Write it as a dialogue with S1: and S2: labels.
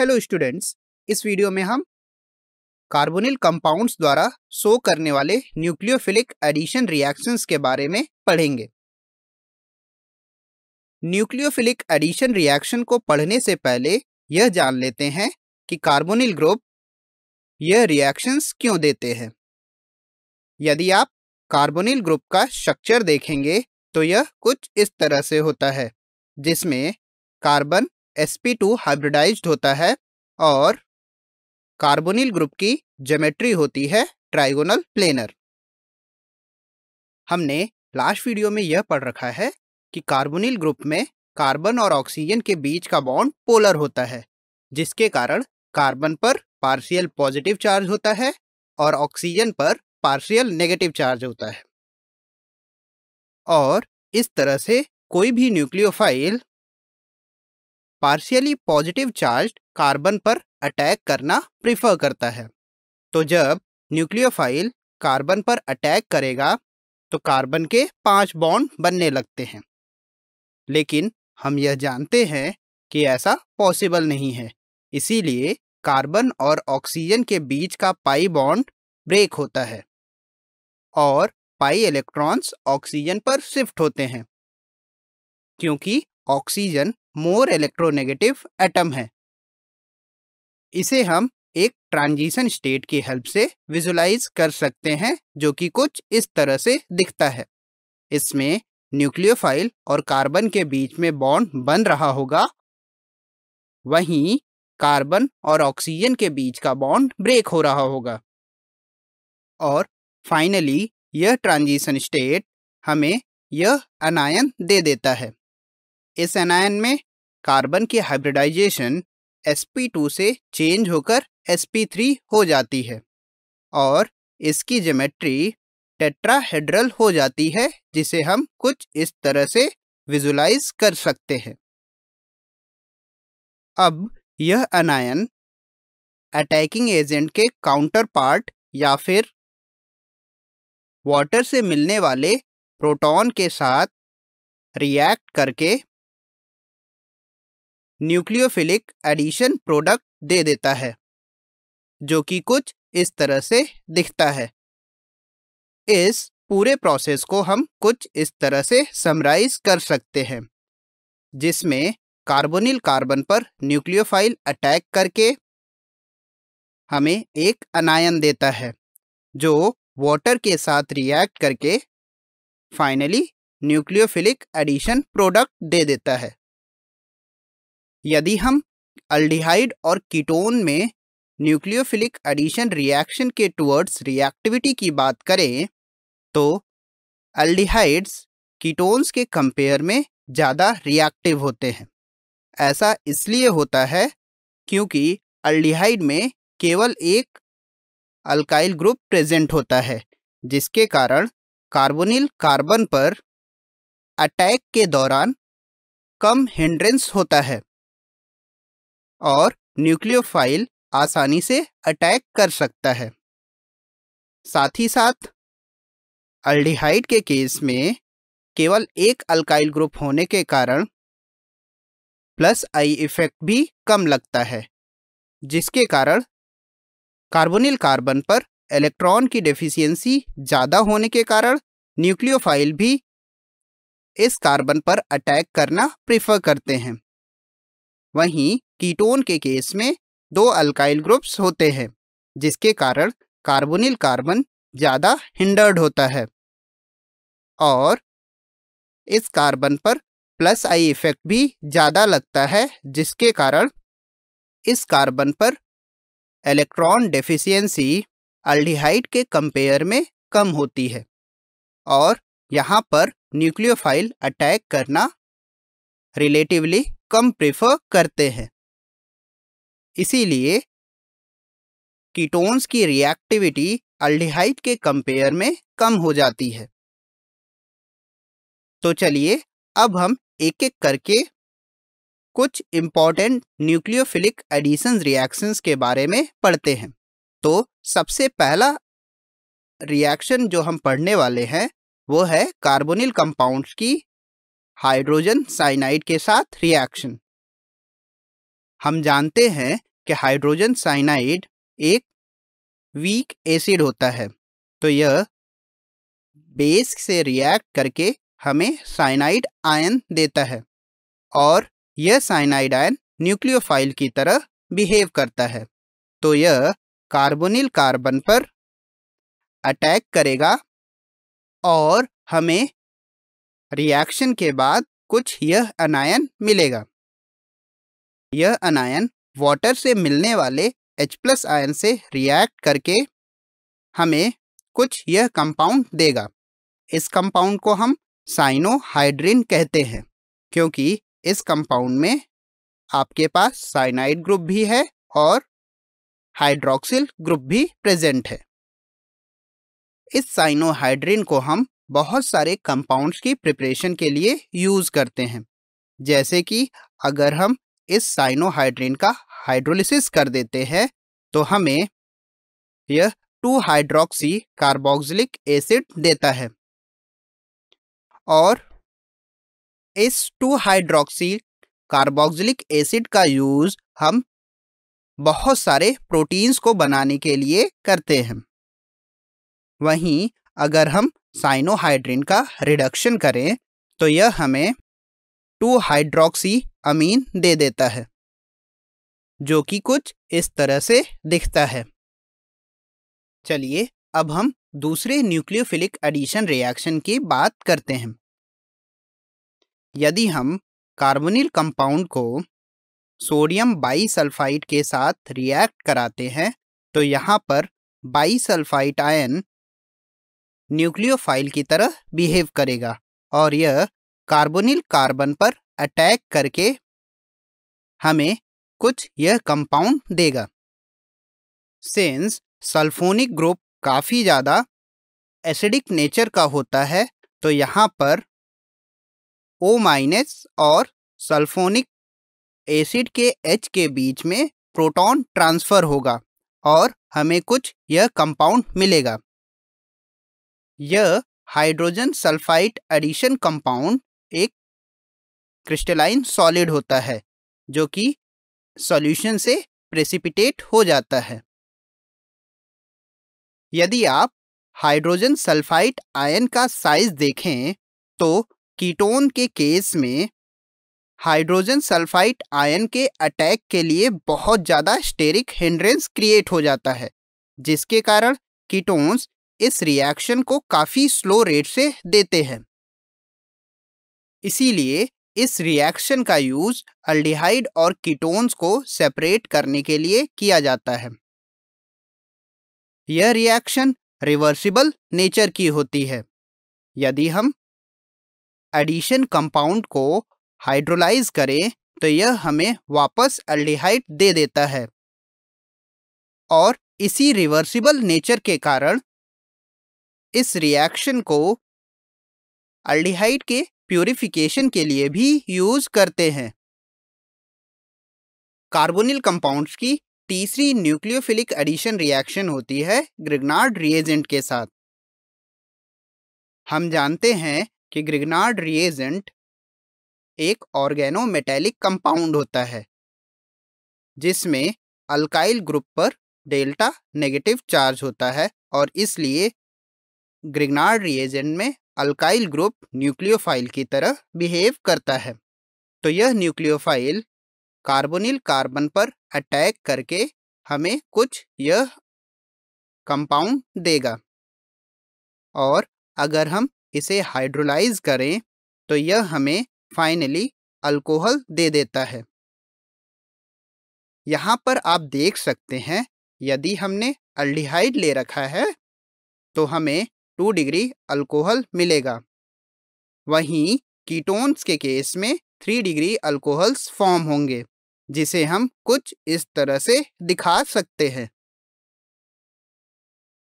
S1: hello students इस video में हम कार्बोनिल कंपाउंड्स द्वारा शो करने वाले न्यूक्लियोफिलिक एडिशन रिएक्शंस के बारे में पढ़ेंगे न्यूक्लियोफिलिक एडिशन रिएक्शन को पढ़ने से पहले यह जान लेते हैं कि कार्बोनिल ग्रुप यह रिएक्शंस क्यों देते हैं यदि आप कार्बोनिल ग्रुप का स्ट्रक्चर देखेंगे तो यह कुछ इस तरह से होता है जिसमें कार्बन sp2 हाइब्रिडाइज्ड होता है और कार्बोनिल ग्रुप की ज्योमेट्री होती है ट्राइगोनल प्लेनर हमने लास्ट वीडियो में यह पढ़ रखा है कि कार्बोनिल ग्रुप में कार्बन और ऑक्सीजन के बीच का बॉन्ड पोलर होता है जिसके कारण कार्बन पर पार्शियल पॉजिटिव चार्ज होता है और ऑक्सीजन पर पार्शियल नेगेटिव चार्ज होता है और इस तरह से कोई भी nucleophile partially positive charge carbon पर अटैक करना प्रिफर करता है तो जब न्यूक्लियोफाइल कार्बन पर अटैक करेगा तो कार्बन के पांच बॉन्ड बनने लगते हैं लेकिन हम यह जानते हैं कि ऐसा पॉसिबल नहीं है इसीलिए कार्बन और ऑक्सीजन के बीच का पाई बॉन्ड ब्रेक होता है और पाई इलेक्ट्रॉन्स ऑक्सीजन पर शिफ्ट होते हैं क्योंकि ऑक्सीजन मोर इलेक्ट्रोनेगेटिव एटम है इसे हम एक ट्रांजिशन स्टेट की हेल्प से विजुलाइज कर सकते हैं जो कि कुछ इस तरह से दिखता है इसमें न्यूक्लियोफाइल और कार्बन के बीच में बॉन्ड बन रहा होगा वहीं कार्बन और ऑक्सीजन के बीच का बॉन्ड ब्रेक हो रहा होगा और फाइनली यह ट्रांजिशन स्टेट हमें यह अनायन दे देता है इस एनायन में कार्बन की हाइब्रिडाइजेशन sp2 से चेंज होकर sp3 हो जाती है और इसकी ज्योमेट्री टेट्राहेड्रल हो जाती है जिसे हम कुछ इस तरह से विजुलाइज कर सकते हैं अब यह अनायन अटैकिंग एजेंट के काउंटर पार्ट या फिर वाटर से मिलने वाले प्रोटॉन के साथ रिएक्ट करके न्यूक्लियोफिलिक एडिशन प्रोडक्ट दे देता है जो कि कुछ इस तरह से दिखता है इस पूरे प्रोसेस को हम कुछ इस तरह से समराइज कर सकते हैं जिसमें कार्बोनिल कार्बन पर न्यूक्लियोफाइल अटैक करके हमें एक अनायन देता है जो वाटर के साथ रिएक्ट करके फाइनली न्यूक्लियोफिलिक एडिशन प्रोडक्ट दे देता है यदि हम अल्डिहाइड और कीटोन में न्यूक्लियोफिलिक एडिशन रिएक्शन के टुवर्ड्स रिएक्टिविटी की बात करें तो अल्डिहाइड्स कीटोन्स के कंपेयर में ज़्यादा रिएक्टिव होते हैं ऐसा इसलिए होता है क्योंकि अल्डिहाइड में केवल एक अल्काइल ग्रुप प्रेजेंट होता है जिसके कारण कार्बोनिल कार्बन पर अटैक के दौरान कम हिंड्रेंस होता है और न्यूक्लियोफाइल आसानी से अटैक कर सकता है साथ ही साथ अल्डिहाइड के केस में केवल एक अल्काइल ग्रुप होने के कारण प्लस आई इफेक्ट भी कम लगता है जिसके कारण कार्बोनिल कार्बन पर इलेक्ट्रॉन की डेफिशिएंसी ज़्यादा होने के कारण न्यूक्लियोफाइल भी इस कार्बन पर अटैक करना प्रिफर करते हैं वहीं कीटोन के केस में दो अल्काइल ग्रुप्स होते हैं जिसके कारण कार्बोनिल कार्बन ज़्यादा हिंडर्ड होता है और इस कार्बन पर प्लस आई इफेक्ट भी ज़्यादा लगता है जिसके कारण इस कार्बन पर इलेक्ट्रॉन डेफिशिएंसी अल्डिहाइड के कंपेयर में कम होती है और यहाँ पर न्यूक्लियोफाइल अटैक करना रिलेटिवली कम प्रेफर करते हैं इसीलिए कीटोन्स की रिएक्टिविटी अल्डिहाइड के कंपेयर में कम हो जाती है तो चलिए अब हम एक एक करके कुछ इम्पॉर्टेंट न्यूक्लियोफिलिक एडिशन रिएक्शंस के बारे में पढ़ते हैं तो सबसे पहला रिएक्शन जो हम पढ़ने वाले हैं वो है कार्बोनिल कंपाउंड्स की हाइड्रोजन साइनाइड के साथ रिएक्शन हम जानते हैं कि हाइड्रोजन साइनाइड एक वीक एसिड होता है तो यह बेस से रिएक्ट करके हमें साइनाइड आयन देता है और यह साइनाइड आयन न्यूक्लियोफाइल की तरह बिहेव करता है तो यह कार्बोनिल कार्बन पर अटैक करेगा और हमें रिएक्शन के बाद कुछ यह अनायन मिलेगा यह अनायन वाटर से मिलने वाले H प्लस आयन से रिएक्ट करके हमें कुछ यह कंपाउंड देगा इस कंपाउंड को हम साइनोहाइड्रिन कहते हैं क्योंकि इस कंपाउंड में आपके पास साइनाइड ग्रुप भी है और हाइड्रोक्सिल ग्रुप भी प्रेजेंट है इस साइनोहाइड्रिन को हम बहुत सारे कंपाउंड्स की प्रिपरेशन के लिए यूज़ करते हैं जैसे कि अगर हम इस साइनोहाइड्रिन का हाइड्रोलिसिस कर देते हैं तो हमें यह टू हाइड्रोक्सी कार्बोक्सिलिक एसिड देता है और इस टू हाइड्रोक्सी कार्बोक्सिलिक एसिड का यूज़ हम बहुत सारे प्रोटीन्स को बनाने के लिए करते हैं वहीं अगर हम साइनोहाइड्रिन का रिडक्शन करें तो यह हमें टू हाइड्रोक्सी अमीन दे देता है जो कि कुछ इस तरह से दिखता है चलिए अब हम दूसरे न्यूक्लियोफिलिक एडिशन रिएक्शन की बात करते हैं यदि हम कार्बोनिल कंपाउंड को सोडियम बाईसल्फाइड के साथ रिएक्ट कराते हैं तो यहाँ पर बाईसल्फाइड आयन न्यूक्लियोफाइल की तरह बिहेव करेगा और यह कार्बोनिल कार्बन पर अटैक करके हमें कुछ यह कंपाउंड देगा सेंस सल्फोनिक ग्रुप काफ़ी ज़्यादा एसिडिक नेचर का होता है तो यहाँ पर ओ माइनस और सल्फोनिक एसिड के एच के बीच में प्रोटॉन ट्रांसफ़र होगा और हमें कुछ यह कंपाउंड मिलेगा यह हाइड्रोजन सल्फाइड एडिशन कंपाउंड एक क्रिस्टलाइन सॉलिड होता है जो कि सॉल्यूशन से प्रेसिपिटेट हो जाता है यदि आप हाइड्रोजन सल्फाइड आयन का साइज देखें तो कीटोन के केस में हाइड्रोजन सल्फाइड आयन के अटैक के लिए बहुत ज़्यादा स्टेरिक हिंड्रेंस क्रिएट हो जाता है जिसके कारण कीटोन्स इस रिएक्शन को काफ़ी स्लो रेट से देते हैं इसीलिए इस रिएक्शन का यूज़ अल्डिहाइड और कीटोन्स को सेपरेट करने के लिए किया जाता है यह रिएक्शन रिवर्सिबल नेचर की होती है यदि हम एडिशन कंपाउंड को हाइड्रोलाइज करें तो यह हमें वापस अल्डिहाइड दे देता है और इसी रिवर्सिबल नेचर के कारण इस रिएक्शन को अल्डिहाइड के प्योरिफिकेशन के लिए भी यूज करते हैं कार्बोनिल कंपाउंड्स की तीसरी न्यूक्लियोफिलिक एडिशन रिएक्शन होती है ग्रिगनार्ड रिएजेंट के साथ हम जानते हैं कि ग्रिगनार्ड रिएजेंट एक ऑर्गेनो मेटेलिक कंपाउंड होता है जिसमें अल्काइल ग्रुप पर डेल्टा नेगेटिव चार्ज होता है और इसलिए ग्रिगनार्ड रिएजेंट में अल्काइल ग्रुप न्यूक्लियोफाइल की तरह बिहेव करता है तो यह न्यूक्लियोफाइल कार्बोनिल कार्बन पर अटैक करके हमें कुछ यह कंपाउंड देगा और अगर हम इसे हाइड्रोलाइज करें तो यह हमें फाइनली अल्कोहल दे देता है यहाँ पर आप देख सकते हैं यदि हमने अल्डिहाइड ले रखा है तो हमें टू डिग्री अल्कोहल मिलेगा वहीं कीटोन्स के केस में थ्री डिग्री अल्कोहल्स फॉर्म होंगे जिसे हम कुछ इस तरह से दिखा सकते हैं